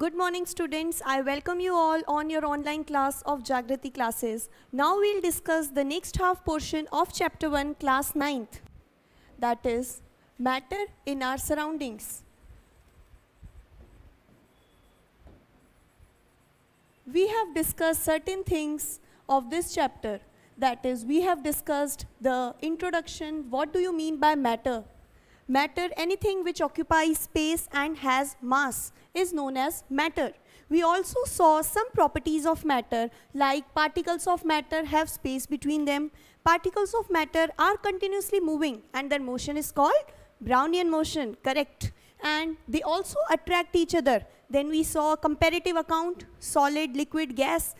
Good morning students. I welcome you all on your online class of Jagrati classes. Now we'll discuss the next half portion of chapter 1 class 9th. That is matter in our surroundings. We have discussed certain things of this chapter. That is we have discussed the introduction. What do you mean by matter? Matter anything which occupies space and has mass is known as matter. We also saw some properties of matter like particles of matter have space between them. Particles of matter are continuously moving and their motion is called Brownian motion, correct. And they also attract each other. Then we saw a comparative account, solid, liquid, gas.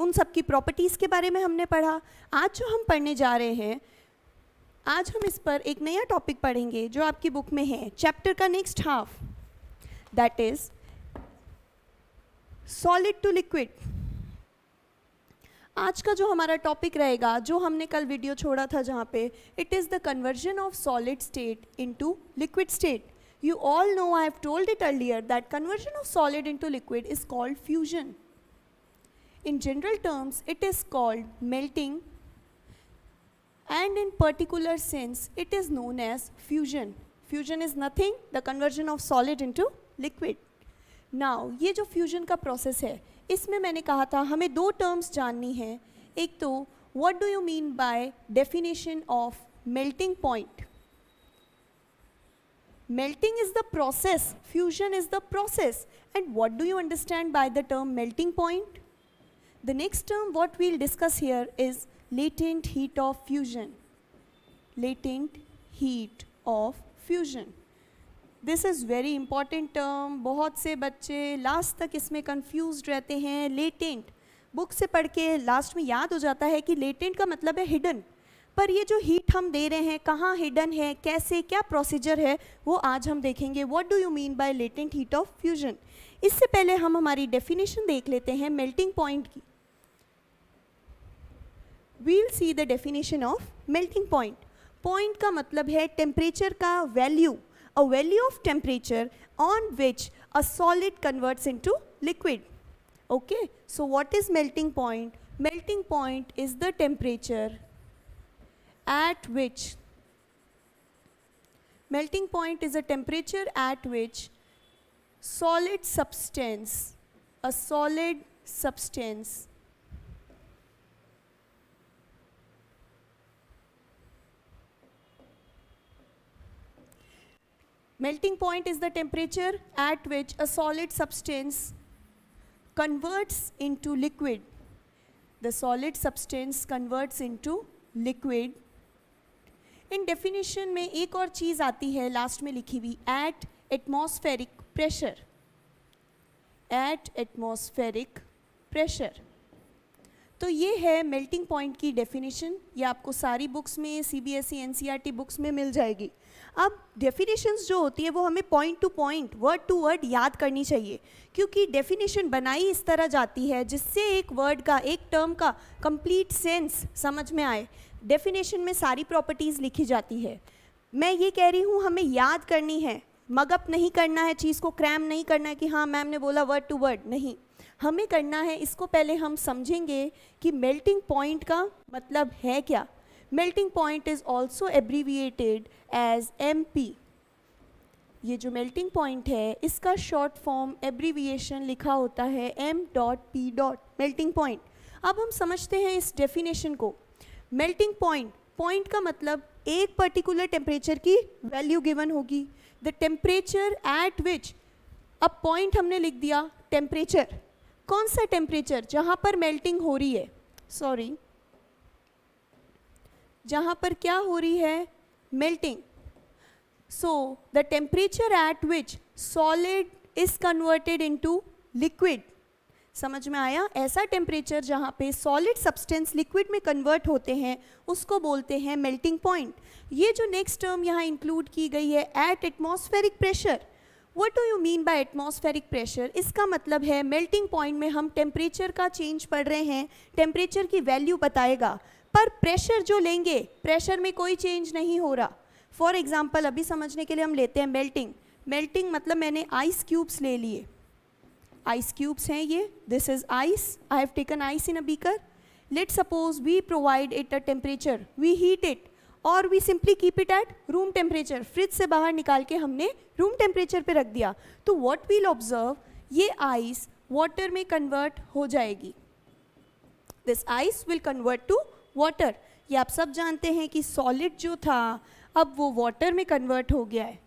उन सब की properties के बारे में हमने पढ़ा आज जो हम पढ़ने जा रहे हैं आज हम इस पर एक नया टॉपिक पढ़ेंगे जो आपकी बुक में है चैप्टर का next half that is solid to liquid आज का जो हमारा टॉपिक रहेगा जो हमने कल वीडियो छोड़ा था जहाँ पे it is the conversion of solid state into liquid state you all know I have told it earlier that conversion of solid into liquid is called fusion in general terms it is called melting and in particular sense it is known as fusion fusion is nothing the conversion of solid into liquid now ये जो fusion का process है इसमें मैंने कहा था हमें दो टर्म्स जाननी है एक तो what do you mean by definition of melting point melting is the process fusion is the process and what do you understand by the term melting point the next term what we'll discuss here is latent heat of fusion latent heat of fusion this is very important term बहुत से बच्चे last तक इसमें confuse रहते हैं latent book से पढ़ के लास्ट में याद हो जाता है कि लेटेंट का मतलब है हिडन पर ये जो हीट हम दे रहे हैं कहाँ हिडन है कैसे क्या प्रोसीजर है वो आज हम देखेंगे what do you mean by latent heat of fusion इससे पहले हम हमारी डेफिनेशन देख लेते हैं मेल्टिंग पॉइंट की we'll see the definition of melting point point का मतलब है टेम्परेचर का value a value of temperature on which a solid converts into liquid. Okay, so what is melting point? Melting point is the temperature at which melting point is a temperature at which solid substance, a solid substance Melting point is the temperature at which a solid substance converts into liquid. The solid substance converts into liquid. in definition mein ek aur cheez aati hai last mein likhi hui at atmospheric pressure at atmospheric pressure तो ये है melting point की definition ये आपको सारी books में C B S E N C R T books में मिल जाएगी अब डेफिनेशंस जो होती है वो हमें point to point word to word याद करनी चाहिए क्योंकि डेफिनेशन बनाई इस तरह जाती है जिससे एक वर्ड का एक टर्म का कंप्लीट सेंस समझ में आए डेफिनेशन में सारी प्रॉपर्टीज़ लिखी जाती है मैं ये कह रही हूँ हमें याद करनी है मगअप नहीं करना है चीज़ को क्रैम नहीं करना है कि हाँ मैम ने बोला वर्ड टू वर्ड नहीं हमें करना है इसको पहले हम समझेंगे कि मेल्टिंग पॉइंट का मतलब है क्या melting point is also abbreviated as M P ये जो मेल्टिंग पॉइंट है इसका शॉर्ट फॉर्म एब्रीविएशन लिखा होता है M dot P dot melting point अब हम समझते हैं इस डेफिनेशन को मेल्टिंग पॉइंट पॉइंट का मतलब एक पर्टिकुलर टेम्परेचर की वैल्यू गिवन होगी द टेम्परेचर एट विच अब पॉइंट हमने लिख दिया टेम्परेचर कौन सा टेम्परेचर जहाँ पर मेल्टिंग हो रही है सॉरी जहाँ पर क्या हो रही है so the temperature temperature which solid is converted into liquid समझ में आया ऐसा टेम्परेचर जहाँ पे सॉलिड सब्सटेंस लिक्विड में कन्वर्ट होते हैं उसको बोलते हैं मेल्टिंग पॉइंट ये जो नेक्स्ट टर्म यहाँ इंक्लूड की गई है at atmospheric pressure what do you mean by atmospheric pressure इसका मतलब है मेल्टिंग पॉइंट में हम टेम्परेचर का चेंज पढ़ रहे हैं टेम्परेचर की वैल्यू बताएगा पर प्रेशर जो लेंगे प्रेशर में कोई चेंज नहीं हो रहा फॉर एग्ज़ाम्पल अभी समझने के लिए हम लेते हैं मेल्टिंग मेल्टिंग मतलब मैंने आइस क्यूब्स ले लिए आइस क्यूब्स हैं ये this is ice I have taken ice in a beaker let suppose we provide it a temperature we heat it और we simply keep it at room temperature fridge से बाहर निकाल के हमने रूम टेम्परेचर पे रख दिया तो वॉट वील ऑब्जर्व ये आइस वाटर में कन्वर्ट हो जाएगी this ice will convert to water ये आप सब जानते हैं कि सॉलिड जो था अब वो वाटर में कन्वर्ट हो गया है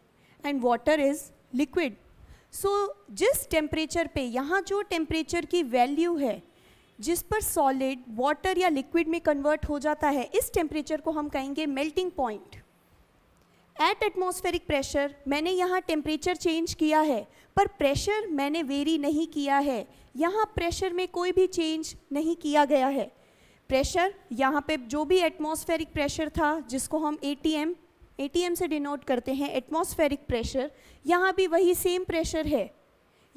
and water is liquid so जिस टेम्परेचर पे यहाँ जो टेम्परेचर की वैल्यू है जिस पर सॉलिड वाटर या लिक्विड में कन्वर्ट हो जाता है इस टेम्परेचर को हम कहेंगे melting point at atmospheric pressure मैंने यहाँ टेम्परेचर चेंज किया है पर प्रेशर मैंने वेरी नहीं किया है यहाँ प्रेशर में कोई भी चेंज नहीं किया गया है प्रेशर यहाँ पे जो भी एटमॉस्फेरिक प्रेशर था जिसको हम A T M A T M से डिनोट करते हैं एटमॉस्फेरिक प्रेशर यहाँ भी वही सेम प्रेशर है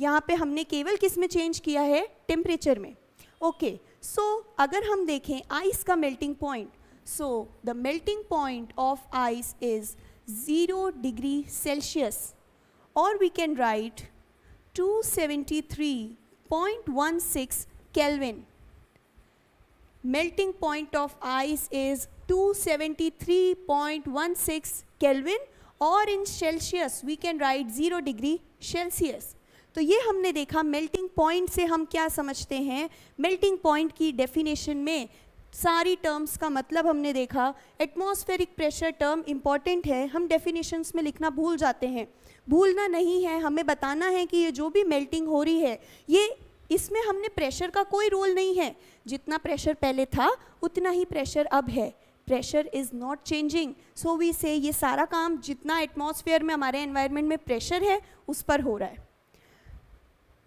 यहाँ पे हमने केवल किस में चेंज किया है टेम्परेचर में ओके okay, सो so, अगर हम देखें आइस का melting point so the melting point of ice is zero degree Celsius और we can write 273.16 kelvin melting point of ice is 273.16 Kelvin और in Celsius we can write 0 degree Celsius. तो ये हमने देखा मेल्टिंग पॉइंट से हम क्या समझते हैं मेल्टिंग पॉइंट की डेफिनेशन में सारी टर्म्स का मतलब हमने देखा एटमॉस्फेरिक प्रेशर टर्म इम्पॉर्टेंट है हम डेफिनेशंस में लिखना भूल जाते हैं भूलना नहीं है हमें बताना है कि ये जो भी मेल्टिंग हो रही है ये इसमें हमने प्रेशर का कोई रोल नहीं है जितना प्रेशर पहले था उतना ही प्रेशर अब है pressure is not changing so we say ये सारा काम जितना एटमोसफियर में हमारे एनवायरमेंट में प्रेशर है उस पर हो रहा है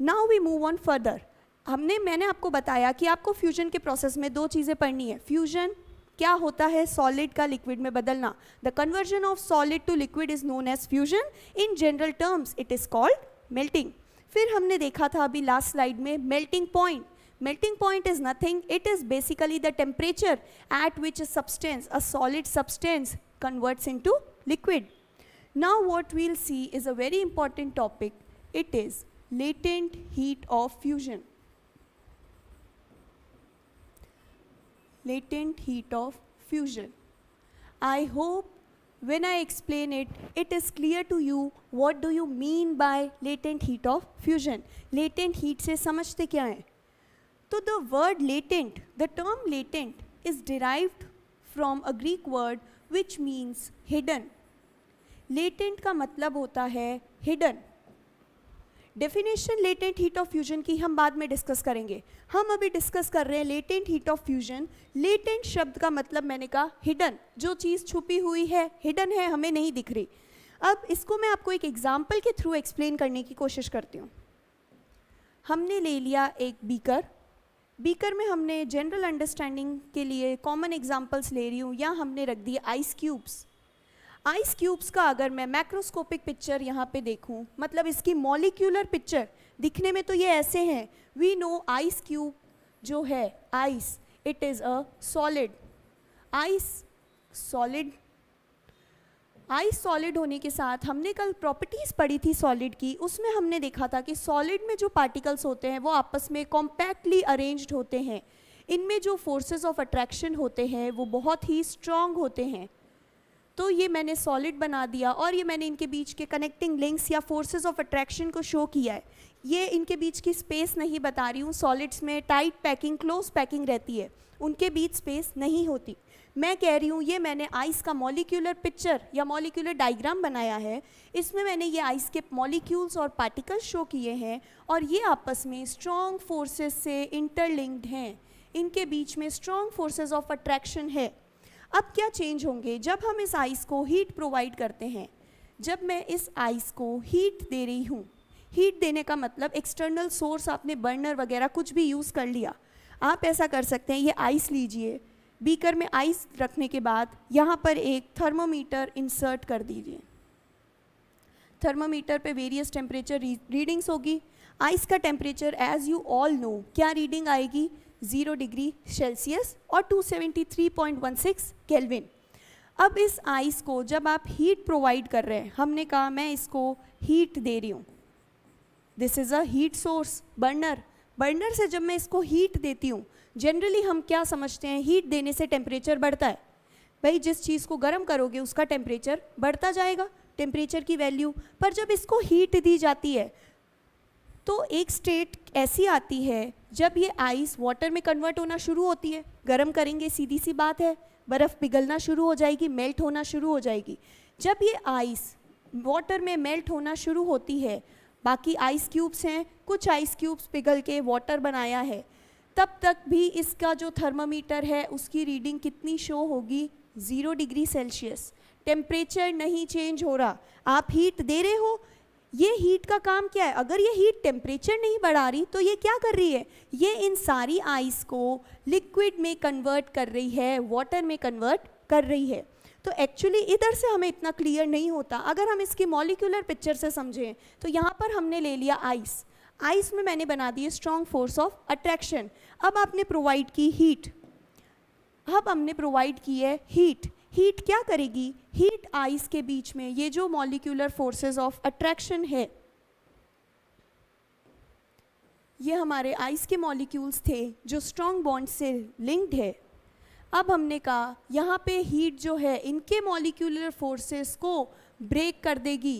now we move on further हमने मैंने आपको बताया कि आपको फ्यूजन के प्रोसेस में दो चीज़ें पढ़नी है फ्यूजन क्या होता है सॉलिड का लिक्विड में बदलना the conversion of solid to liquid is known as fusion in general terms it is called melting फिर हमने देखा था अभी लास्ट स्लाइड में melting point Melting point is nothing. It is basically the temperature at which a substance, a solid substance, converts into liquid. Now what we'll see is a very important topic. It is latent heat of fusion. Latent heat of fusion. I hope when I explain it, it is clear to you what do you mean by latent heat of fusion. Latent heat se समझते kya hai? तो the word latent the term latent is derived from a Greek word which means hidden latent का मतलब होता है hidden definition latent heat of fusion की हम बाद में डिस्कस करेंगे हम अभी डिस्कस कर रहे हैं latent heat of fusion latent शब्द का मतलब मैंने कहा हिडन जो चीज़ छुपी हुई है हिडन है हमें नहीं दिख रही अब इसको मैं आपको एक एग्जाम्पल के थ्रू एक्सप्लेन करने की कोशिश करती हूँ हमने ले लिया एक बीकर बीकर में हमने जनरल अंडरस्टैंडिंग के लिए कॉमन एग्जांपल्स ले रही हूँ या हमने रख दिए आइस क्यूब्स आइस क्यूब्स का अगर मैं मैक्रोस्कोपिक पिक्चर यहाँ पे देखूँ मतलब इसकी मॉलिक्यूलर पिक्चर दिखने में तो ये ऐसे हैं वी नो आइस क्यूब जो है ice it is a solid ice solid ice solid होने के साथ हमने कल प्रॉपर्टीज़ पढ़ी थी सॉलिड की उसमें हमने देखा था कि सॉलिड में जो पार्टिकल्स होते हैं वो आपस में कॉम्पैक्टली अरेंज्ड होते हैं इनमें जो फोर्सेस ऑफ अट्रैक्शन होते हैं वो बहुत ही स्ट्रॉन्ग होते हैं तो ये मैंने सॉलिड बना दिया और ये मैंने इनके बीच के कनेक्टिंग लिंक्स या फोर्सेस ऑफ अट्रैक्शन को शो किया है ये इनके बीच की स्पेस नहीं बता रही हूँ सॉलिड्स में टाइट पैकिंग क्लोज पैकिंग रहती है उनके बीच स्पेस नहीं होती मैं कह रही हूँ ये मैंने आइस का मॉलिक्यूलर पिक्चर या मॉलिक्यूलर डायग्राम बनाया है इसमें मैंने ये आइस के मॉलिक्यूल्स और पार्टिकल्स शो किए हैं और ये आपस में स्ट्रॉन्ग फोर्सेस से इंटरलिंक्ड हैं इनके बीच में स्ट्रॉन्ग फोर्सेज ऑफ अट्रैक्शन है अब क्या चेंज होंगे जब हम इस आइस को हीट प्रोवाइड करते हैं जब मैं इस आइस को हीट दे रही हूँ हीट देने का मतलब एक्सटर्नल सोर्स आपने बर्नर वगैरह कुछ भी यूज़ कर लिया आप ऐसा कर सकते हैं ये आइस लीजिए बीकर में आइस रखने के बाद यहाँ पर एक थर्मोमीटर इंसर्ट कर दीजिए थर्मोमीटर पे वेरियस टेम्परेचर रीडिंग्स होगी आइस का temperature as you all know क्या रीडिंग आएगी ज़ीरो डिग्री सेल्सियस और 273.16 केल्विन अब इस आइस को जब आप हीट प्रोवाइड कर रहे हैं हमने कहा मैं इसको हीट दे रही हूँ this is a heat source burner burner से जब मैं इसको हीट देती हूँ जनरली हम क्या समझते हैं हीट देने से टेम्परेचर बढ़ता है भाई जिस चीज़ को गर्म करोगे उसका टेम्परेचर बढ़ता जाएगा टेम्परेचर की वैल्यू पर जब इसको हीट दी जाती है तो एक स्टेट ऐसी आती है जब ये आइस वाटर में कन्वर्ट होना शुरू होती है गर्म करेंगे सीधी सी बात है बर्फ़ पिघलना शुरू हो जाएगी मेल्ट होना शुरू हो जाएगी जब ये आइस वाटर में मेल्ट होना शुरू होती है बाकी आइस क्यूब्स हैं कुछ आइस क्यूब्स पिघल के वाटर बनाया है तब तक भी इसका जो थर्मामीटर है उसकी रीडिंग कितनी शो होगी ज़ीरो डिग्री सेल्सियस टेम्परेचर नहीं चेंज हो रहा आप हीट दे रहे हो ये हीट का काम क्या है अगर ये हीट टेम्परेचर नहीं बढ़ा रही तो ये क्या कर रही है ये इन सारी आइस को लिक्विड में कन्वर्ट कर रही है वाटर में कन्वर्ट कर रही है तो एक्चुअली इधर से हमें इतना क्लियर नहीं होता अगर हम इसकी मॉलिकुलर पिक्चर से समझें तो यहाँ पर हमने ले लिया आइस आइस में मैंने बना दिए स्ट्रॉन्ग फोर्स ऑफ अट्रैक्शन अब आपने प्रोवाइड की हीट अब हमने प्रोवाइड की है हीट हीट क्या करेगी हीट आइस के बीच में ये जो मॉलिक्यूलर फोर्सेस ऑफ अट्रैक्शन है ये हमारे आइस के मॉलिक्यूल्स थे जो स्ट्रॉन्ग बॉन्ड से लिंक्ड है अब हमने कहा यहाँ पे हीट जो है इनके मॉलिक्यूलर फोर्सेस को ब्रेक कर देगी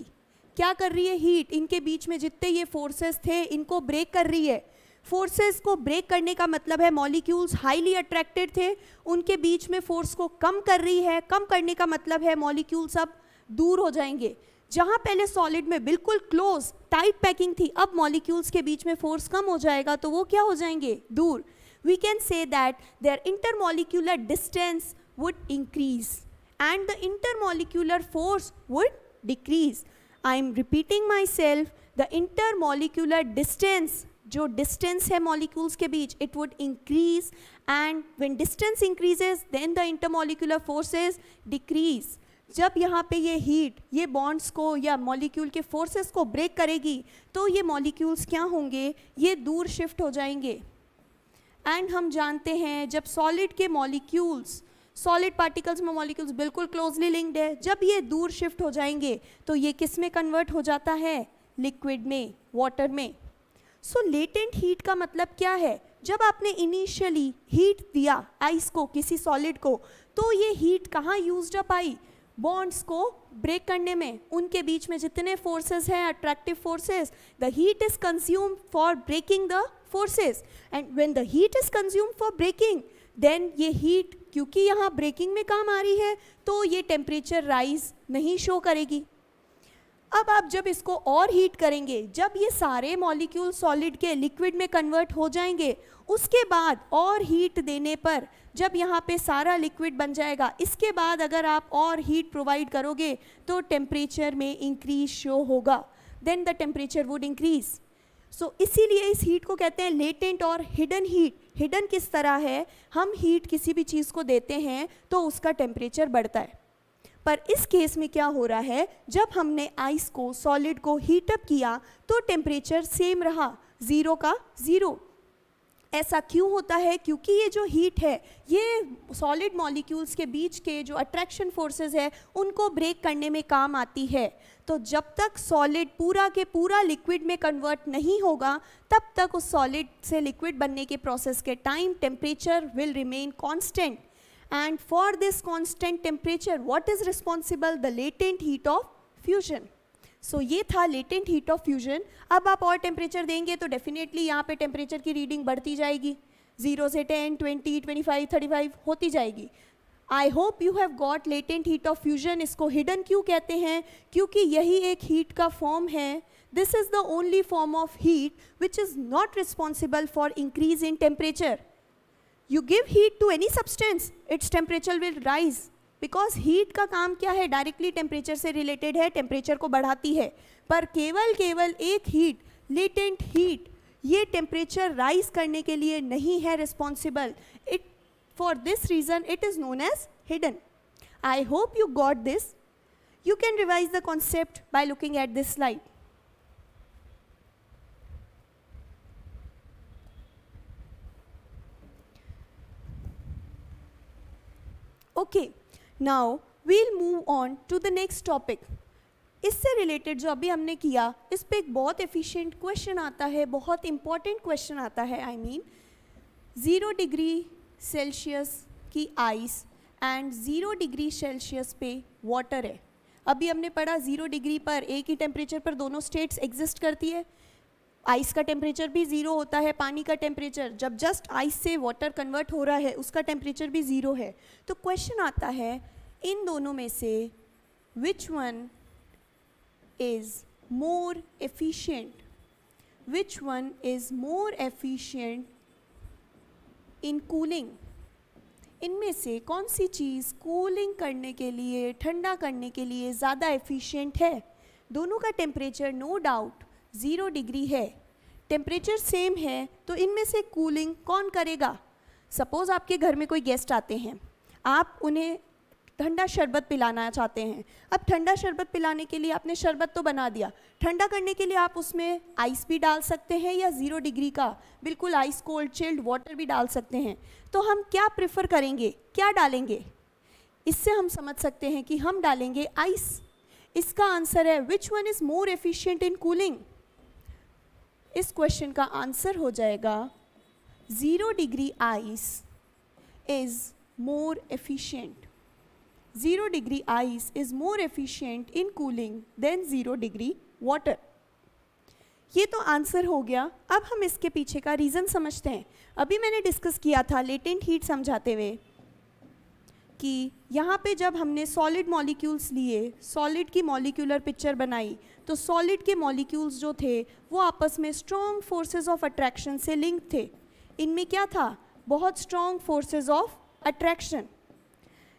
क्या कर रही है हीट इनके बीच में जितने ये फोर्सेस थे इनको ब्रेक कर रही है फोर्सेस को ब्रेक करने का मतलब है मॉलिक्यूल्स हाईली अट्रैक्टेड थे उनके बीच में फोर्स को कम कर रही है कम करने का मतलब है मॉलिक्यूल्स अब दूर हो जाएंगे जहाँ पहले सॉलिड में बिल्कुल क्लोज टाइट पैकिंग थी अब मॉलिक्यूल्स के बीच में फोर्स कम हो जाएगा तो वो क्या हो जाएंगे दूर we can say that there intermolecular distance would increase and the intermolecular force would decrease I am repeating myself the intermolecular distance जो डिस्टेंस है मॉलिक्यूल्स के बीच it would increase and when distance increases then the intermolecular forces decrease जब यहाँ पे ये heat ये bonds को या मॉलिक्यूल के फोर्सेस को ब्रेक करेगी तो ये मॉलिक्यूल्स क्या होंगे ये दूर शिफ्ट हो जाएंगे एंड हम जानते हैं जब सॉलिड के मॉलिक्यूल्स सॉलिड पार्टिकल्स में मॉलिक्यूल्स बिल्कुल क्लोजली लिंक्ड है जब ये दूर शिफ्ट हो जाएंगे तो ये किस में कन्वर्ट हो जाता है लिक्विड में वाटर में सो लेटेंट हीट का मतलब क्या है जब आपने इनिशियली हीट दिया आइस को किसी सॉलिड को तो ये हीट कहाँ यूज अप आई बॉन्ड्स को ब्रेक करने में उनके बीच में जितने फोर्सेस हैं attractive forces the heat is consume for breaking the forces and when the heat is consume for breaking then ये हीट क्योंकि यहाँ ब्रेकिंग में काम आ रही है तो ये टेम्परेचर राइज नहीं शो करेगी अब आप जब इसको और हीट करेंगे जब ये सारे मॉलिक्यूल सॉलिड के लिक्विड में कन्वर्ट हो जाएंगे उसके बाद और हीट देने पर जब यहाँ पे सारा लिक्विड बन जाएगा इसके बाद अगर आप और हीट प्रोवाइड करोगे तो टेम्परेचर में इंक्रीज शो होगा then the temperature would increase so इसीलिए इस हीट को कहते हैं लेटेंट और हिडन हीट हिडन किस तरह है हम हीट किसी भी चीज़ को देते हैं तो उसका टेम्परेचर बढ़ता है पर इस केस में क्या हो रहा है जब हमने आइस को सॉलिड को हीटअप किया तो टेम्परेचर सेम रहा ज़ीरो का ज़ीरो ऐसा क्यों होता है क्योंकि ये जो हीट है ये सॉलिड मॉलिक्यूल्स के बीच के जो अट्रैक्शन फोर्सेस है उनको ब्रेक करने में काम आती है तो जब तक सॉलिड पूरा के पूरा लिक्विड में कन्वर्ट नहीं होगा तब तक उस सॉलिड से लिक्विड बनने के प्रोसेस के time temperature will remain constant And for this constant temperature, what is responsible? The latent heat of fusion. So so, ये था लेटेंट हीट ऑफ फ्यूजन अब आप और टेम्परेचर देंगे तो डेफिनेटली यहाँ पे टेम्परेचर की रीडिंग बढ़ती जाएगी जीरो से ten twenty twenty five thirty five होती जाएगी I hope you have got latent heat of fusion इसको हिडन क्यों कहते हैं क्योंकि यही एक हीट का फॉर्म है this is the only form of heat which is not responsible for increase in temperature you give heat to any substance its temperature will rise because heat का काम क्या है डायरेक्टली टेम्परेचर से related है temperature को बढ़ाती है पर केवल केवल एक हीट लेटेंट हीट ये टेम्परेचर राइज करने के लिए नहीं है responsible it for this reason it is known as hidden I hope you got this you can revise the concept by looking at this slide okay now we'll move on to the next topic इससे रिलेटेड जो अभी हमने किया इस पर एक बहुत एफिशिएंट क्वेश्चन आता है बहुत इंपॉर्टेंट क्वेश्चन आता है I mean zero degree Celsius की ice and zero degree Celsius पे वाटर है अभी हमने पढ़ा ज़ीरो डिग्री पर एक ही टेम्परेचर पर दोनों स्टेट्स एग्जिस्ट करती है आइस का टेम्परेचर भी ज़ीरो होता है पानी का टेम्परेचर जब जस्ट आइस से वाटर कन्वर्ट हो रहा है उसका टेम्परेचर भी ज़ीरो है तो क्वेश्चन आता है इन दोनों में से which one is more efficient which one is more efficient in cooling इनमें से कौन सी चीज़ कूलिंग करने के लिए ठंडा करने के लिए ज़्यादा एफिशिएंट है दोनों का temperature no doubt zero degree है टेम्परेचर सेम है तो इनमें से कूलिंग कौन करेगा सपोज़ आपके घर में कोई गेस्ट आते हैं आप उन्हें ठंडा शरबत पिलाना चाहते हैं अब ठंडा शरबत पिलाने के लिए आपने शरबत तो बना दिया ठंडा करने के लिए आप उसमें आइस भी डाल सकते हैं या ज़ीरो डिग्री का बिल्कुल आइस कोल्ड चिल्ड वाटर भी डाल सकते हैं तो हम क्या प्रेफर करेंगे क्या डालेंगे इससे हम समझ सकते हैं कि हम डालेंगे आइस इसका आंसर है which one is more efficient in cooling इस क्वेश्चन का आंसर हो जाएगा zero degree ice is more efficient zero degree ice is more efficient in cooling than zero degree water ये तो आंसर हो गया अब हम इसके पीछे का रीज़न समझते हैं अभी मैंने डिस्कस किया था लेटेंट हीट समझाते हुए कि यहाँ पे जब हमने सॉलिड मॉलिक्यूल्स लिए सॉलिड की मॉलिक्यूलर पिक्चर बनाई तो सॉलिड के मॉलिक्यूल्स जो थे वो आपस में स्ट्रॉन्ग फोर्सेज ऑफ अट्रैक्शन से लिंक थे इनमें क्या था बहुत स्ट्रॉन्ग फोर्सेज ऑफ अट्रैक्शन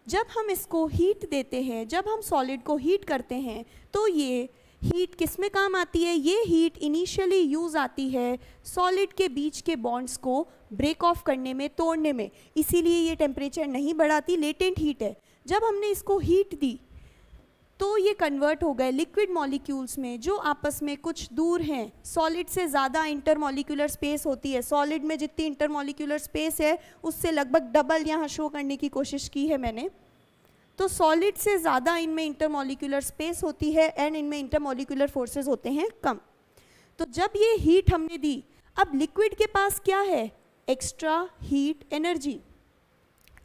जब हम इसको हीट देते हैं जब हम सॉलिड को हीट करते हैं तो ये हीट किस में काम आती है ये हीट इनिशियली यूज़ आती है सॉलिड के बीच के बॉन्ड्स को ब्रेक ऑफ करने में तोड़ने में इसीलिए ये टेम्परेचर नहीं बढ़ाती लेटेंट हीट है जब हमने इसको हीट दी तो ये कन्वर्ट हो गए लिक्विड मॉलिक्यूल्स में जो आपस में कुछ दूर हैं सॉलिड से ज़्यादा इंटरमोलिकुलर स्पेस होती है सॉलिड में जितनी इंटरमोलिकुलर स्पेस है उससे लगभग डबल यहाँ शो करने की कोशिश की है मैंने तो सॉलिड से ज़्यादा इनमें इंटरमोलिकुलर स्पेस होती है एंड इनमें इंटरमोलिकुलर फोर्सेज होते हैं कम तो जब ये हीट हमने दी अब लिक्विड के पास क्या है एक्स्ट्रा हीट एनर्जी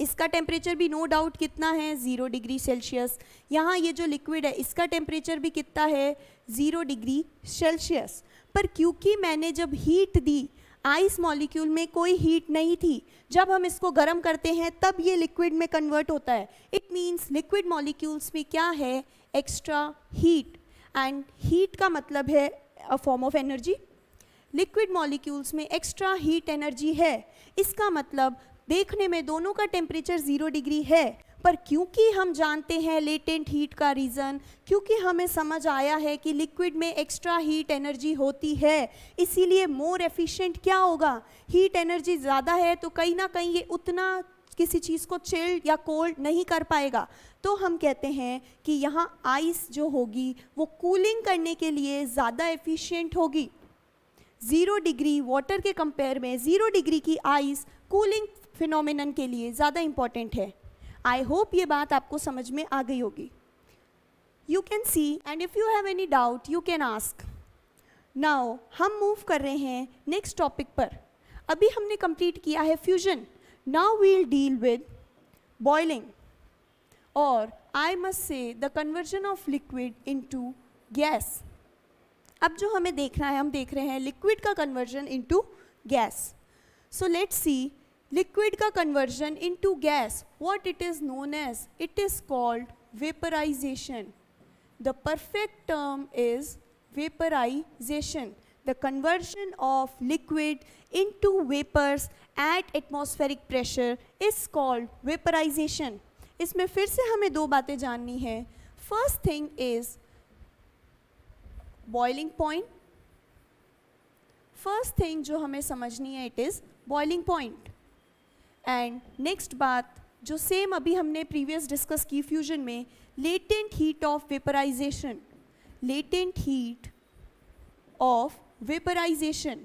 इसका टेम्परेचर भी नो डाउट कितना है ज़ीरो डिग्री सेल्सियस यहाँ ये जो लिक्विड है इसका टेम्परेचर भी कितना है ज़ीरो डिग्री सेल्सियस पर क्योंकि मैंने जब हीट दी आइस मॉलिक्यूल में कोई हीट नहीं थी जब हम इसको गर्म करते हैं तब ये लिक्विड में कन्वर्ट होता है इट मीन्स लिक्विड मॉलिक्यूल्स में क्या है एक्स्ट्रा हीट एंड हीट का मतलब है a form of energy liquid molecules में एक्स्ट्रा हीट एनर्जी है इसका मतलब देखने में दोनों का टेम्परेचर ज़ीरो डिग्री है पर क्योंकि हम जानते हैं लेटेंट हीट का रीज़न क्योंकि हमें समझ आया है कि लिक्विड में एक्स्ट्रा हीट एनर्जी होती है इसीलिए मोर एफिशिएंट क्या होगा हीट एनर्जी ज़्यादा है तो कहीं ना कहीं ये उतना किसी चीज़ को चिल्ड या कोल्ड नहीं कर पाएगा तो हम कहते हैं कि यहाँ आइस जो होगी वो कूलिंग करने के लिए ज़्यादा एफिशियंट होगी ज़ीरो डिग्री वाटर के कंपेयर में ज़ीरो डिग्री की आइस कूलिंग फिनोमिन के लिए ज़्यादा इम्पॉर्टेंट है आई होप ये बात आपको समझ में आ गई होगी you can see and if you have any doubt you can ask now हम मूव कर रहे हैं नेक्स्ट टॉपिक पर अभी हमने कंप्लीट किया है fusion now we'll deal with boiling और I must say the conversion of liquid to gas अब जो हमें देखना है हम देख रहे हैं लिक्विड का conversion to gas so let see liquid का conversion to gas what it is known as it is called vaporisation the perfect term is vaporisation the conversion of liquid into vapours at atmospheric pressure is called vaporisation इसमें फिर से हमें दो बातें जाननी है first thing is boiling point first thing जो हमें समझनी है it is boiling point and next बात जो सेम अभी हमने प्रीवियस डिस्कस की फ्यूजन में latent heat of vaporisation latent heat of vaporisation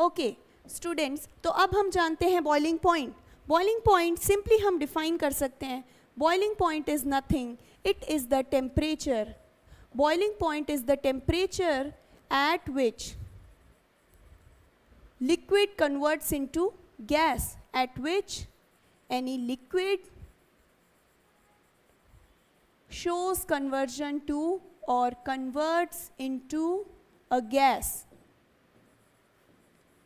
okay students तो अब हम जानते हैं boiling point boiling point simply हम डिफाइन कर सकते हैं boiling point is nothing it is the temperature boiling point is the temperature at which liquid converts into gas at which any liquid shows conversion to or converts into a gas.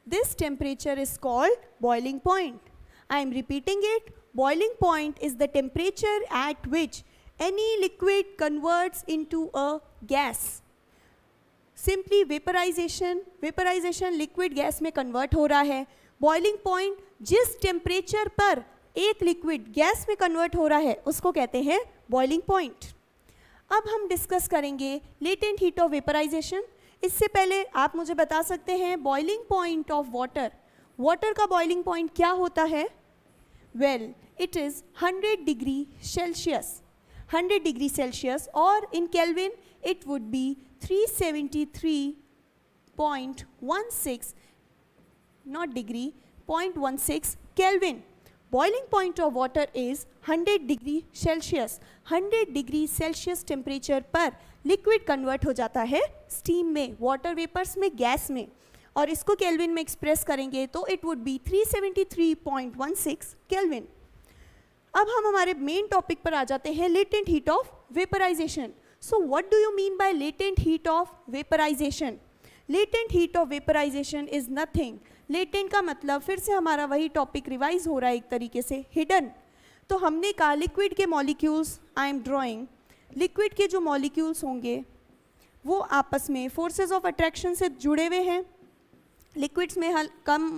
This temperature is called boiling point. I am repeating it. Boiling point is the temperature at which any liquid converts into a gas. Simply vaporisation vaporisation liquid gas में convert हो रहा है boiling point जिस temperature पर एक liquid gas में convert हो रहा है उसको कहते हैं बॉइलिंग पॉइंट अब हम डिस्कस करेंगे लेटेंट हीट ऑफ वेपराइजेशन इससे पहले आप मुझे बता सकते हैं boiling point of water water का बॉइलिंग पॉइंट क्या होता है well it is 100 degree Celsius 100 degree Celsius और in kelvin it would be 373.16 not degree 0.16 Kelvin. Boiling point of water is 100 degree Celsius. 100 degree Celsius temperature पर liquid convert ho jata hai steam mein water vapors mein gas mein और इसको kelvin में express करेंगे तो it would be 373.16 kelvin अब हम हमारे main topic पर आ जाते हैं latent heat of vaporisation So what do you mean by latent heat of vaporization? Latent heat of vaporization is nothing. Latent का मतलब फिर से हमारा वही टॉपिक रिवाइज हो रहा है एक तरीके से हिडन तो हमने कहा लिक्विड के molecules I am drawing liquid के जो मॉलिक्यूल्स होंगे वो आपस में फोर्सेस ऑफ अट्रैक्शन से जुड़े हुए हैं लिक्विड्स में हल कम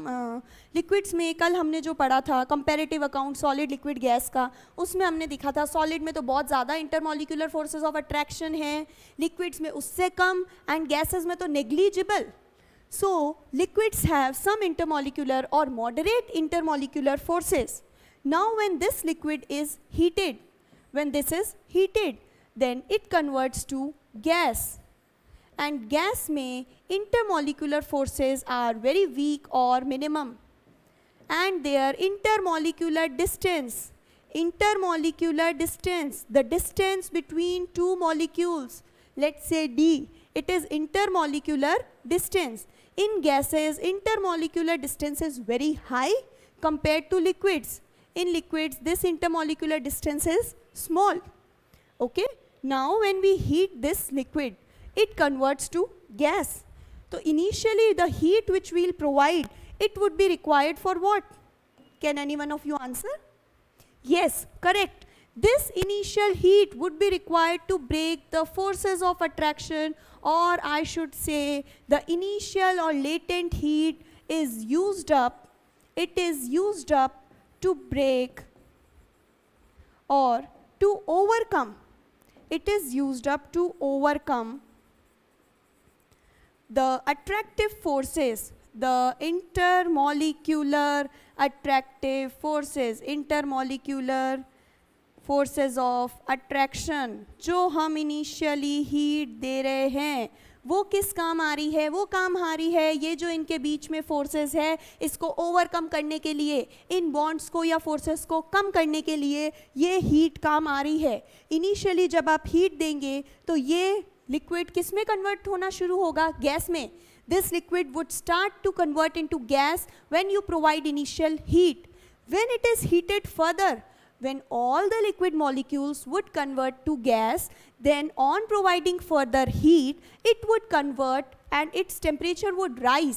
लिक्विड्स में कल हमने जो पढ़ा था comparative account solid liquid gas का उसमें हमने दिखा था सॉलिड में तो बहुत ज़्यादा इंटरमोलिकुलर फोर्सेस ऑफ अट्रैक्शन हैं लिक्विड्स में उससे कम एंड गैसेस में तो negligible so liquids have some intermolecular और moderate intermolecular forces now when this liquid is heated when this is heated then it converts to gas and gas may intermolecular forces are very weak or minimum and their intermolecular distance intermolecular distance the distance between two molecules let's say d it is intermolecular distance in gases intermolecular distance is very high compared to liquids in liquids this intermolecular distance is small okay now when we heat this liquid it converts to gas. So initially the heat which we'll provide, it would be required for what? Can anyone of you answer? Yes, correct. This initial heat would be required to break the forces of attraction or I should say the initial or latent heat is used up, it is used up to break or to overcome. It is used up to overcome the attractive forces, the intermolecular attractive forces, intermolecular forces of attraction, जो हम initially heat दे रहे हैं वो किस काम आ रही है वो काम आ रही है ये जो इनके बीच में फोर्सेस है इसको ओवरकम करने के लिए इन बॉन्ड्स को या फोर्सेस को कम करने के लिए ये हीट काम आ रही है इनिशियली जब आप हीट देंगे तो ये लिक्विड किस में कन्वर्ट होना शुरू होगा गैस में this liquid would start to convert into gas when you provide initial heat when it is heated further when all the liquid molecules would convert to gas then on providing further heat it would convert and its temperature would rise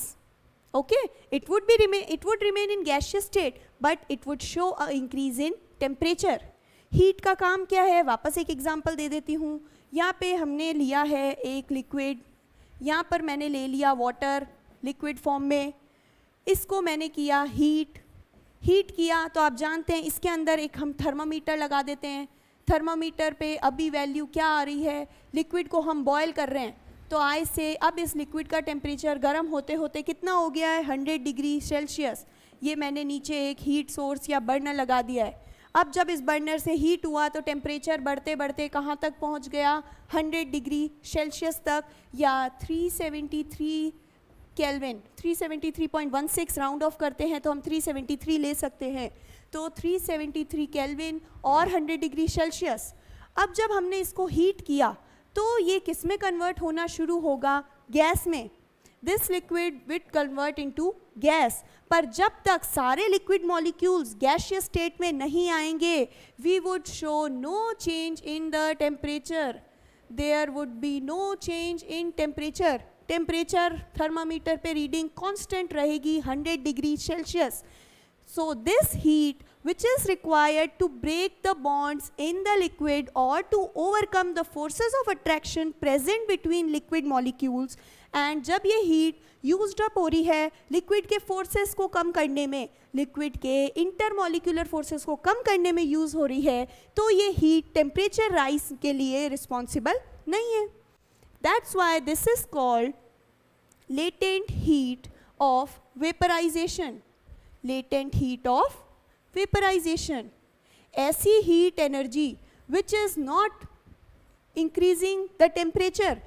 okay it would be remain it would remain in gas state but it would show a increase in temperature heat का काम क्या है वापस एक example दे देती हूँ यहाँ पे हमने लिया है एक लिक्विड यहाँ पर मैंने ले लिया वाटर लिक्विड फॉर्म में इसको मैंने किया हीट हीट किया तो आप जानते हैं इसके अंदर एक हम थर्मामीटर लगा देते हैं थर्मामीटर पे अभी वैल्यू क्या आ रही है लिक्विड को हम बॉयल कर रहे हैं तो आए से अब इस लिक्विड का टेम्परेचर गर्म होते होते कितना हो गया है 100 डिग्री सेल्सियस ये मैंने नीचे एक हीट सोर्स या बर्नर लगा दिया है अब जब इस बर्नर से हीट हुआ तो टेम्परेचर बढ़ते बढ़ते कहाँ तक पहुँच गया 100 डिग्री सेल्सियस तक या 373 केल्विन 373.16 राउंड ऑफ करते हैं तो हम 373 ले सकते हैं तो 373 केल्विन और 100 डिग्री सेल्सियस अब जब हमने इसको हीट किया तो ये किस में कन्वर्ट होना शुरू होगा गैस में this liquid would convert into gas पर जब तक सारे लिक्विड मॉलिक्यूल्स गैशियस स्टेट में नहीं आएंगे we would show no change in the temperature there would be no change in temperature temperature thermometer पे रीडिंग कांस्टेंट रहेगी 100 degree Celsius so this heat which is required to break the bonds in the liquid और to overcome the forces of attraction present between liquid molecules and जब ये heat use up हो रही है liquid के forces को कम करने में लिक्विड के इंटरमोलिकुलर फोर्सेस को कम करने में यूज़ हो रही है तो ये हीट टेम्परेचर राइज के लिए रिस्पॉन्सिबल नहीं है that's why this is called latent heat of vaporisation latent heat of vaporization ऐसी heat energy which is not increasing the temperature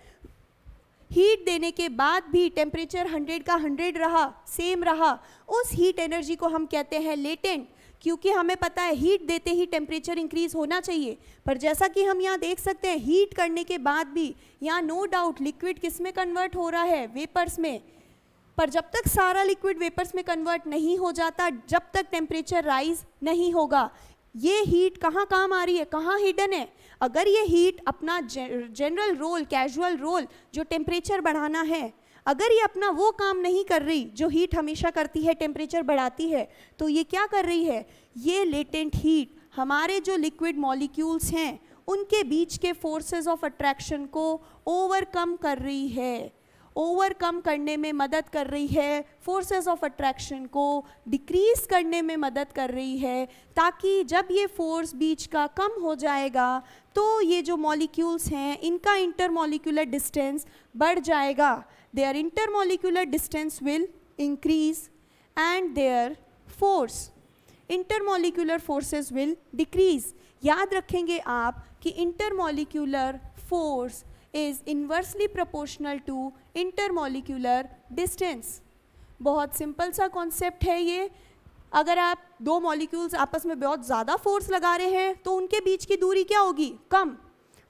heat देने के बाद भी टेम्परेचर 100 का 100 रहा सेम रहा उस हीट एनर्जी को हम कहते हैं लेटेंट क्योंकि हमें पता है हीट देते ही टेम्परेचर इंक्रीज होना चाहिए पर जैसा कि हम यहाँ देख सकते हैं हीट करने के बाद भी यहाँ नो डाउट लिक्विड किस में कन्वर्ट हो रहा है वेपर्स में पर जब तक सारा लिक्विड वेपर्स में कन्वर्ट नहीं हो जाता जब तक टेम्परेचर राइज नहीं होगा ये हीट कहाँ काम आ रही है कहाँ हिडन है अगर ये हीट अपना जनरल रोल कैजुअल रोल जो टेम्परेचर बढ़ाना है अगर ये अपना वो काम नहीं कर रही जो हीट हमेशा करती है टेम्परेचर बढ़ाती है तो ये क्या कर रही है ये लेटेंट हीट हमारे जो लिक्विड मॉलिक्यूल्स हैं उनके बीच के फोर्सेस ऑफ अट्रैक्शन को ओवरकम कर रही है ओवरकम करने में मदद कर रही है फोर्सेस ऑफ अट्रैक्शन को डिक्रीज करने में मदद कर रही है ताकि जब ये फोर्स बीच का कम हो जाएगा तो ये जो मॉलिक्यूल्स हैं इनका इंटरमोलिकुलर डिस्टेंस बढ़ जाएगा their molecular distance will increase and their force intermolecular forces will decrease याद रखेंगे आप कि मोलिकुलर फोर्स is inversely proportional to intermolecular distance बहुत सिंपल सा कॉन्सेप्ट है ये अगर आप दो मॉलिक्यूल्स आपस में बहुत ज़्यादा फोर्स लगा रहे हैं तो उनके बीच की दूरी क्या होगी कम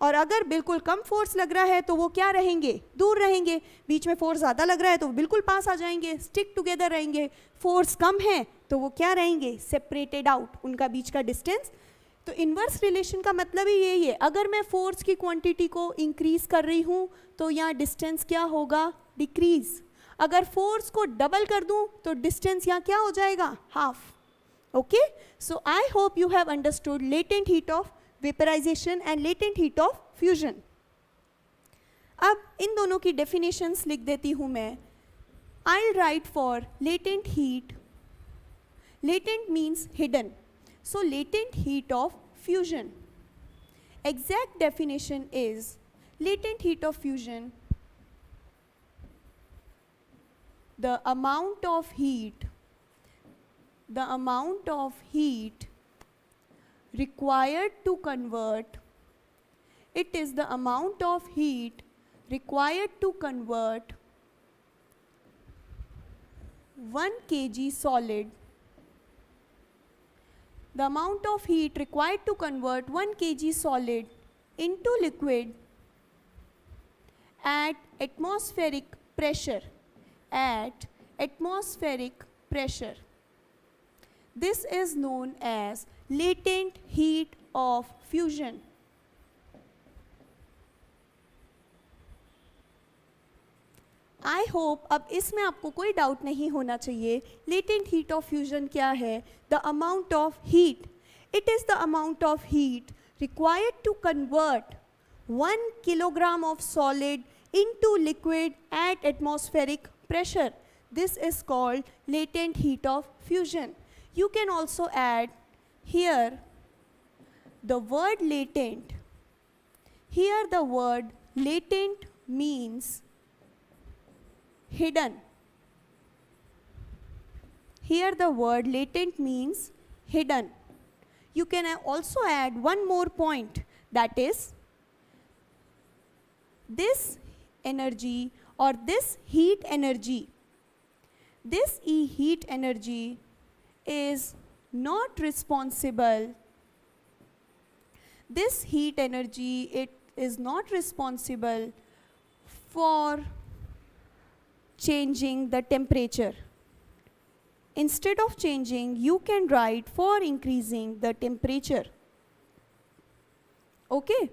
और अगर बिल्कुल कम फोर्स लग रहा है तो वो क्या रहेंगे दूर रहेंगे बीच में फोर्स ज़्यादा लग रहा है तो बिल्कुल पास आ जाएंगे स्टिक टुगेदर रहेंगे फोर्स कम है तो वो क्या रहेंगे सेपरेटेड आउट उनका बीच का डिस्टेंस तो इन्वर्स रिलेशन का मतलब ही यही है अगर मैं फोर्स की क्वांटिटी को इंक्रीज कर रही हूँ तो यहाँ डिस्टेंस क्या होगा डिक्रीज अगर फोर्स को डबल कर दूँ तो डिस्टेंस यहाँ क्या हो जाएगा half okay so I hope you have understood latent heat of vaporization and latent heat of fusion अब इन दोनों की डेफिनेशंस लिख देती हूँ मैं I write for latent heat latent means hidden So latent heat of fusion. Exact definition is latent heat of fusion, the amount of heat, the amount of heat required to convert, it is the amount of heat required to convert 1 kg solid the amount of heat required to convert 1 kg solid into liquid at atmospheric pressure at atmospheric pressure. This is known as latent heat of fusion. I hope अब इसमें आपको कोई doubt नहीं होना चाहिए latent heat of fusion क्या है the amount of heat it is the amount of heat required to convert one kilogram of solid into liquid at atmospheric pressure this is called latent heat of fusion you can also add here the word latent here the word latent means hidden. Here the word latent means hidden. You can also add one more point that is this energy or this heat energy. This E heat energy is not responsible. This heat energy, it is not responsible for changing the temperature. Instead of changing, you can write for increasing the temperature. Okay.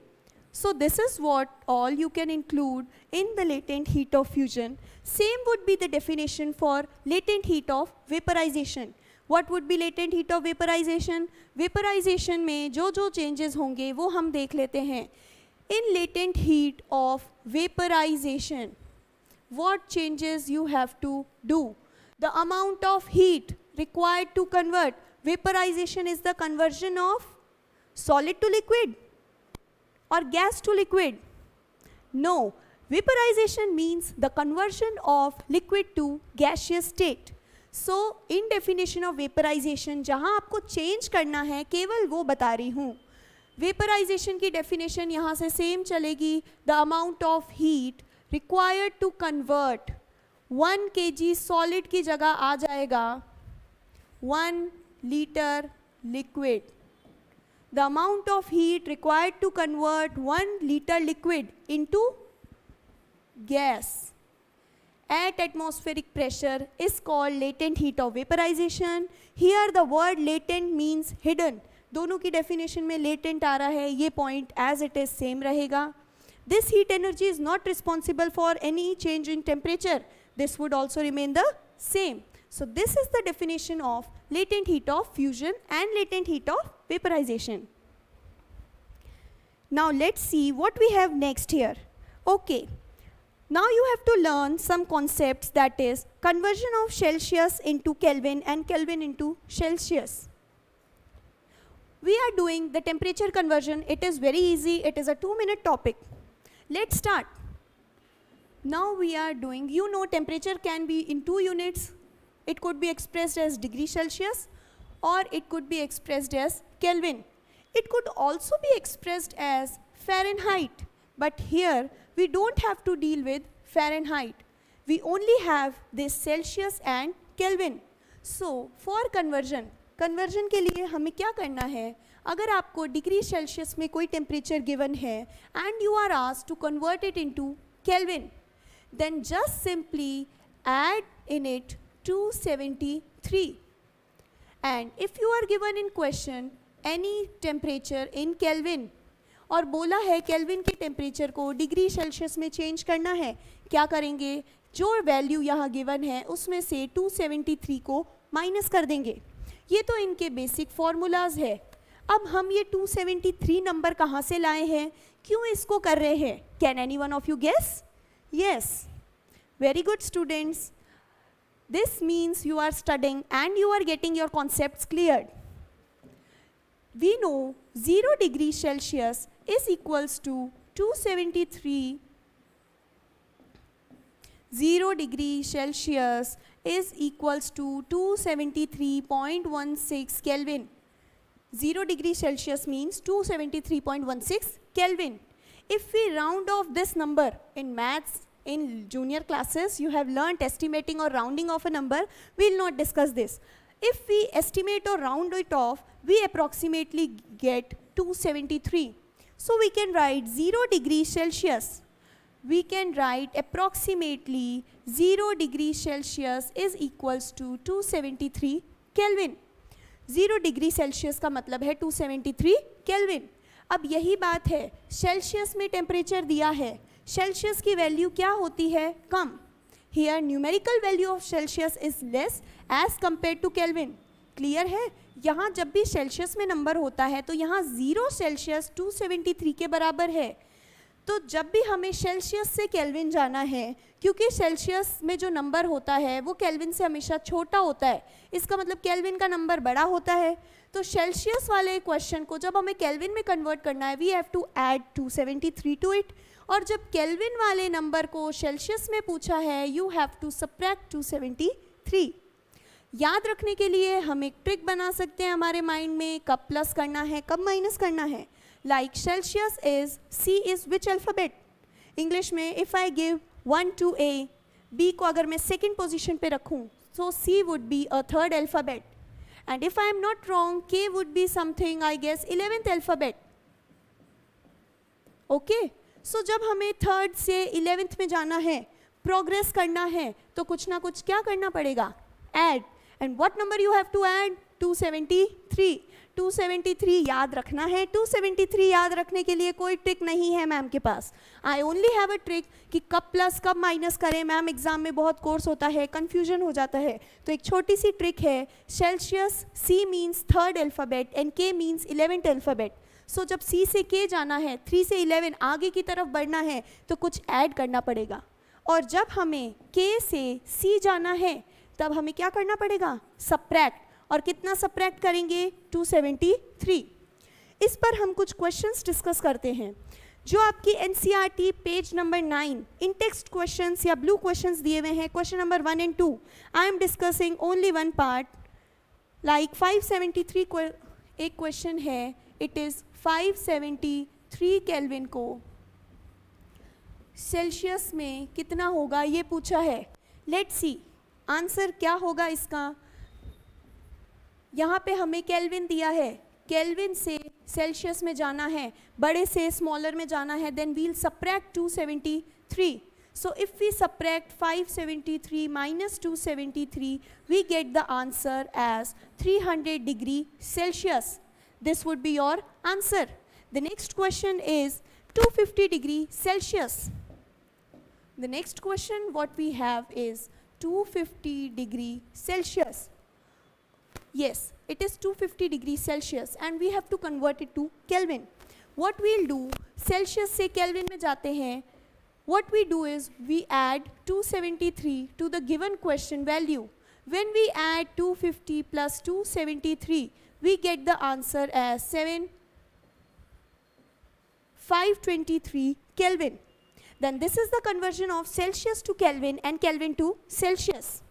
So this is what all you can include in the latent heat of fusion. Same would be the definition for latent heat of vaporization. What would be latent heat of vaporization? Vaporization में जो changes In latent heat of vaporization, what changes you have to do. The amount of heat required to convert. Vaporization is the conversion of solid to liquid or gas to liquid. No, vaporization means the conversion of liquid to gaseous state. So in definition of vaporization जहाँ आपको change करना है केवल वो बता रही हूँ vaporisation की डेफिनेशन यहाँ से सेम चलेगी the amount of heat required to convert one K G solid की जगह आ जाएगा one litre liquid the amount of heat required to convert 1 liter liquid into gas at atmospheric pressure is called latent heat of vaporization here the word latent means hidden दोनों की definition में latent आ रहा है ये point as it is same रहेगा this heat energy is not responsible for any change in temperature. This would also remain the same. So this is the definition of latent heat of fusion and latent heat of vaporization. Now let's see what we have next here. Okay, now you have to learn some concepts that is conversion of Celsius into Kelvin and Kelvin into Celsius. We are doing the temperature conversion. It is very easy. It is a two minute topic. Let's start. Now we are doing, you know temperature can be in two units. It could be expressed as degree Celsius or it could be expressed as Kelvin. It could also be expressed as Fahrenheit. But here we don't have to deal with Fahrenheit. We only have this Celsius and Kelvin. So for conversion, conversion के लिए हमें क्या करना है अगर आपको degree Celsius में कोई टेम्परेचर गिवन है एंड यू आर आज to convert it into Kelvin then add in it two seventy 273 and if you are given in question any temperature in Kelvin और बोला है केल्विन के टेम्परेचर को degree Celsius में change करना है क्या करेंगे जो वैल्यू यहाँ गिवन है उसमें से 273 को माइनस कर देंगे ये तो इनके बेसिक फार्मूलाज है अब हम ये 273 सेवेंटी थ्री नंबर कहाँ से लाए हैं क्यों इसको कर रहे हैं can any one of you guess yes very good students this means you are studying and you are getting your concept clear we know zero degree Celsius is equals to 273 seventy zero degree Celsius is equals to two seventy three point one six 0 degree Celsius means 273.16 Kelvin. If we round off this number in maths, in junior classes, you have learnt estimating or rounding of a number, we will not discuss this. If we estimate or round it off, we approximately get 273. So we can write 0 degree Celsius. We can write approximately 0 degree Celsius is equals to 273 Kelvin. Zero degree Celsius का मतलब है 273 seventy kelvin अब यही बात है Celsius में temperature दिया है सेल्सियस की वैल्यू क्या होती है come here numerical value of Celsius is less as compare to Kelvin clear है यहाँ जब भी सेल्सियस में नंबर होता है तो यहाँ ज़ीरो सेल्सियस 273 के बराबर है तो जब भी हमें सेल्सियस से केल्विन जाना है क्योंकि सेल्सियस में जो नंबर होता है वो केल्विन से हमेशा छोटा होता है इसका मतलब केल्विन का नंबर बड़ा होता है तो सेल्सियस वाले क्वेश्चन को जब हमें केल्विन में कन्वर्ट करना है we have to add 273 to it और जब केल्विन वाले नंबर को सेल्सियस में पूछा है you have to subtract to याद रखने के लिए हम एक ट्रिक बना सकते हैं हमारे माइंड में कब प्लस करना है कब माइनस करना है like Celsius is C is which alphabet English में if I give one two A B को अगर मैं सेकेंड पोजिशन पर रखूँ so C would be a third alphabet and if I am not wrong K would be something I guess eleventh alphabet okay so जब हमें third से eleventh में जाना है प्रोग्रेस करना है तो कुछ ना कुछ क्या करना पड़ेगा add and what number you have to seventy three 273 याद रखना है 273 याद रखने के लिए कोई ट्रिक नहीं है मैम के पास I only have a trick कि कब प्लस कब माइनस करें मैम एग्जाम में बहुत कोर्स होता है कन्फ्यूजन हो जाता है तो एक छोटी सी ट्रिक है Celsius C means third alphabet and K means eleventh alphabet so जब सी से के जाना है थ्री से इलेवन आगे की तरफ बढ़ना है तो कुछ ऐड करना पड़ेगा और जब हमें के से सी जाना है तब हमें क्या करना पड़ेगा सप्रैक्ट और कितना सप्रैक्ट करेंगे 273 इस पर हम कुछ क्वेश्चंस डिस्कस करते हैं जो आपकी in page number nine in text question या ब्लू क्वेश्चन दिए हुए हैं question number one and two I am discussing only one part like 573 एक क्वेश्चन है इट इज़ 573 केल्विन को सेल्सियस में कितना होगा ये पूछा है लेट्स सी आंसर क्या होगा इसका यहाँ पे हमें केल्विन दिया है केल्विन से सेल्सियस में जाना है बड़े से स्मॉलर में जाना है then we'll subtract 273 so if we subtract 573 minus 273 we get the answer as 300 degree celsius this would be your answer the next question is 250 degree celsius the next question what we have is 250 degree celsius Yes, it is 250 degrees Celsius and we have to convert it to Kelvin. What we'll do, Celsius say Kelvin में जाते What we do is we add 273 to the given question value. When we add 250 plus 273, we get the answer as 7 523 Kelvin. Then this is the conversion of Celsius to Kelvin and Kelvin to Celsius.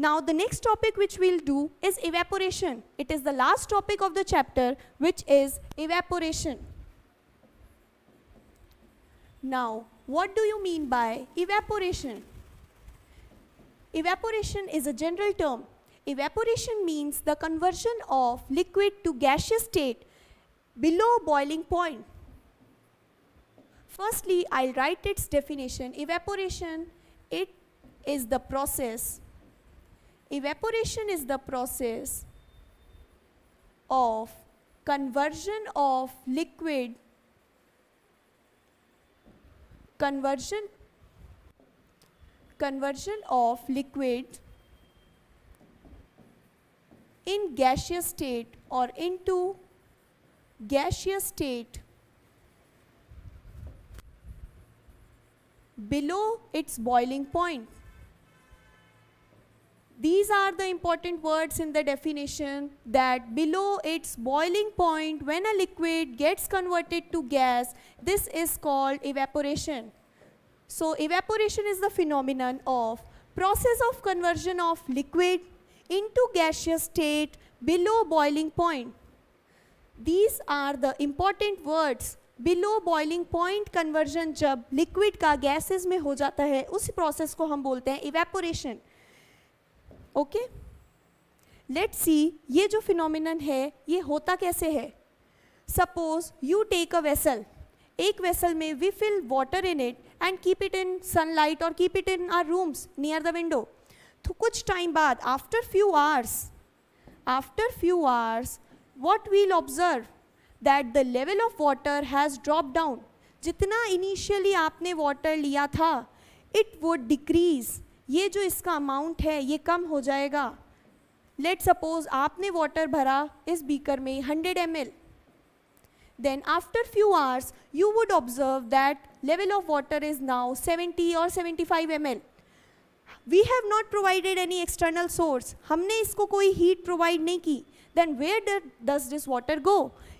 Now the next topic which we'll do is evaporation. It is the last topic of the chapter which is evaporation. Now what do you mean by evaporation? Evaporation is a general term. Evaporation means the conversion of liquid to gaseous state below boiling point. Firstly, I'll write its definition. Evaporation, it is the process Evaporation is the process of conversion of liquid conversion conversion of liquid in gaseous state or into gaseous state below its boiling point these are the important words in the definition that below its boiling point, when a liquid gets converted to gas, this is called evaporation. So evaporation is the phenomenon of process of conversion of liquid into gaseous state below boiling point. These are the important words below boiling point conversion. जब liquid का gases में हो जाता है उस process को हम बोलते हैं evaporation. ओके लेट सी ये जो फिनोमिन है ये होता कैसे है suppose you take a vessel एक वेसल में we fill water in it and keep it in sunlight और keep it in our rooms near the window तो कुछ टाइम बाद after few hours after few hours what we'll observe that the level of water has drop down जितना initially आपने water लिया था it would decrease ये जो इसका अमाउंट है ये कम हो जाएगा लेट सपोज आपने वाटर भरा इस बीकर में 100 M L few after you would observe that level of water is now seventy और 70 five 75 L we have not provided any external source हमने इसको कोई हीट प्रोवाइड नहीं की then where does this water go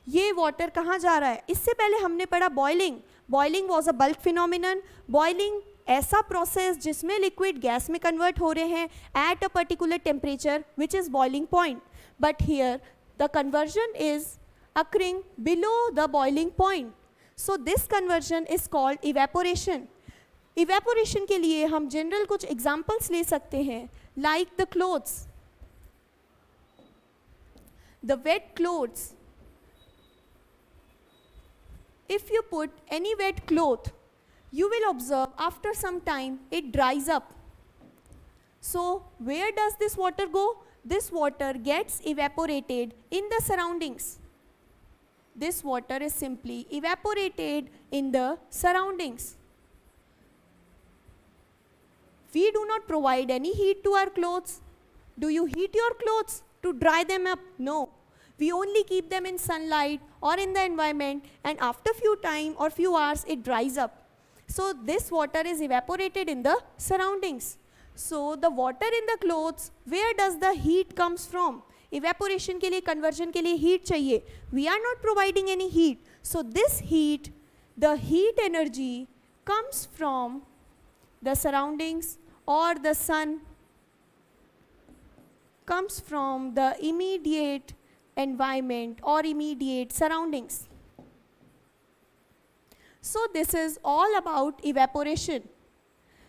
ये water कहाँ जा रहा है इससे पहले हमने पढ़ा boiling boiling was a bulk phenomenon boiling ऐसा प्रोसेस जिसमें लिक्विड गैस में कन्वर्ट हो रहे हैं at a particular temperature which is boiling point but here the conversion is occurring below the boiling point so this conversion is called evaporation evaporation के लिए हम general कुछ एग्जाम्पल्स ले सकते हैं like the clothes the wet clothes if you put any wet cloth you will observe after some time it dries up. So where does this water go? This water gets evaporated in the surroundings. This water is simply evaporated in the surroundings. We do not provide any heat to our clothes. Do you heat your clothes to dry them up? No. We only keep them in sunlight or in the environment and after few time or few hours it dries up. So this water is evaporated in the surroundings. So the water in the clothes, where does the heat comes from? Evaporation के लिए conversion के लिए heat चाहिए. We are not providing any heat. So this heat, the heat energy comes from the surroundings or the sun comes from the immediate environment or immediate surroundings. So this is all about evaporation.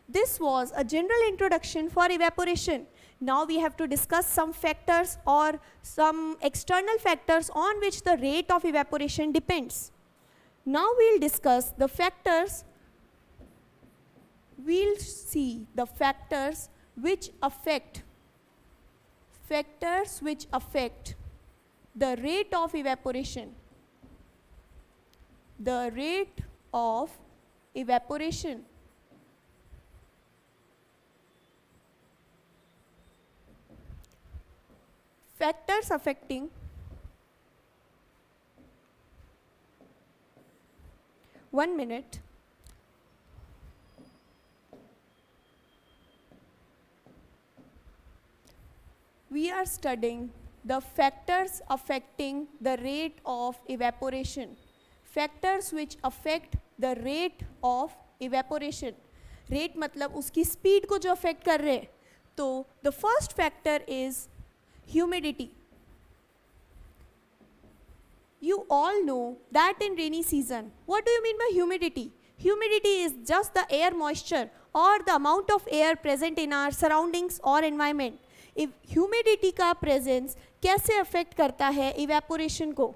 This was a general introduction for evaporation. Now we have to discuss some factors or some external factors on which the rate of evaporation depends. Now we'll discuss the factors, we'll see the factors which affect, factors which affect the rate of evaporation, the rate of evaporation. Factors affecting one minute. We are studying the factors affecting the rate of evaporation. Factors which affect the rate of evaporation rate मतलब उसकी speed को जो affect कर रहे हैं तो the first factor is humidity you all know that in rainy season what do you mean by humidity humidity is just the air moisture और the amount of air present in our surroundings और environment if humidity का presence कैसे affect करता है evaporation को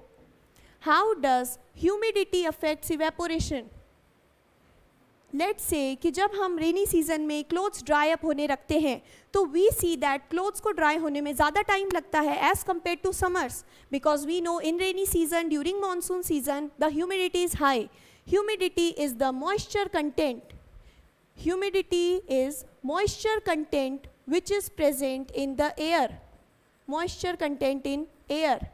how does humidity affects evaporation? Let's say कि जब हम रेनी सीजन में क्लोथ्स ड्राई अप होने रखते हैं तो वी सी दैट क्लोथ्स को ड्राई होने में ज़्यादा टाइम लगता है as compare to summers because we know in rainy season during monsoon season the humidity is high humidity is the moisture content humidity is moisture content which is present in the air moisture content in air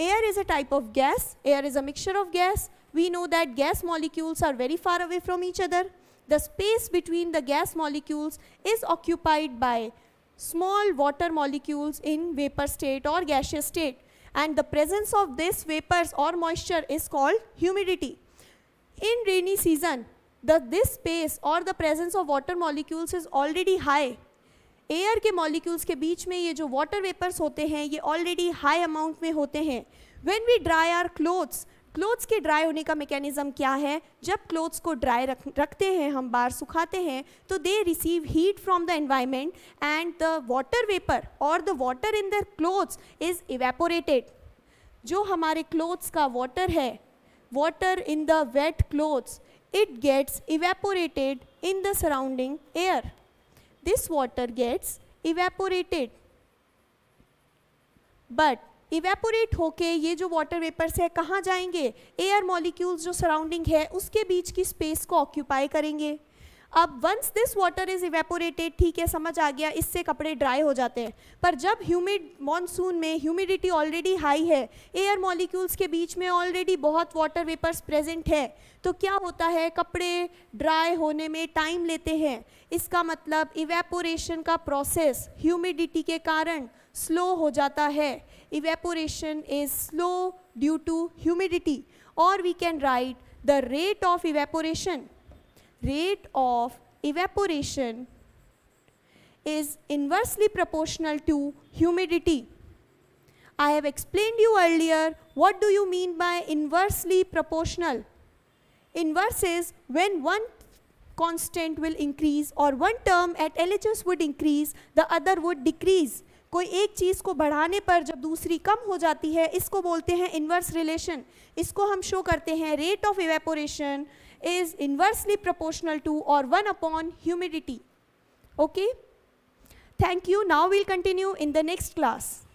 Air is a type of gas. Air is a mixture of gas. We know that gas molecules are very far away from each other. The space between the gas molecules is occupied by small water molecules in vapor state or gaseous state. And the presence of this vapors or moisture is called humidity. In rainy season, the, this space or the presence of water molecules is already high air के molecules के बीच में ये जो water vapours होते हैं ये already high amount में होते हैं when we dry our clothes clothes के ड्राई होने का मैकेनिज्म क्या है जब क्लोथ्स को ड्राई रख रखते हैं हम बाहर सुखाते हैं तो they receive heat from the environment and the water vapour और the water in the clothes is evaporated जो हमारे क्लोथ्स का वाटर है water in the wet clothes it gets evaporated in the surrounding air this water gets evaporated. But evaporate होके ये जो water vapours है कहाँ जाएंगे एयर मॉलिक्यूल्स जो सराउंडिंग है उसके बीच की स्पेस को ऑक्यूपाई करेंगे अब once this water is evaporated ठीक है समझ आ गया इससे कपड़े ड्राई हो जाते हैं पर जब ह्यूमिड मॉनसून में ह्यूमिडिटी ऑलरेडी हाई है एयर मॉलिक्यूल्स के बीच में ऑलरेडी बहुत वाटर वेपर्स प्रेजेंट है तो क्या होता है कपड़े ड्राई होने में टाइम लेते हैं इसका मतलब इवेपोरेशन का प्रोसेस ह्यूमिडिटी के कारण स्लो हो जाता है evaporation is slow due to humidity और we can write the rate of evaporation rate of evaporation is inversely proportional to humidity. I have explained you earlier what do you mean by inversely proportional. Inverse is when one constant will increase or one term at LHS would increase, the other would decrease. कोई एक चीज़ को बढ़ाने पर जब दूसरी कम हो जाती है इसको बोलते हैं इन्वर्स रिलेशन इसको हम शो करते हैं rate of evaporation is inversely proportional to or 1 upon humidity. Okay? Thank you. Now we'll continue in the next class.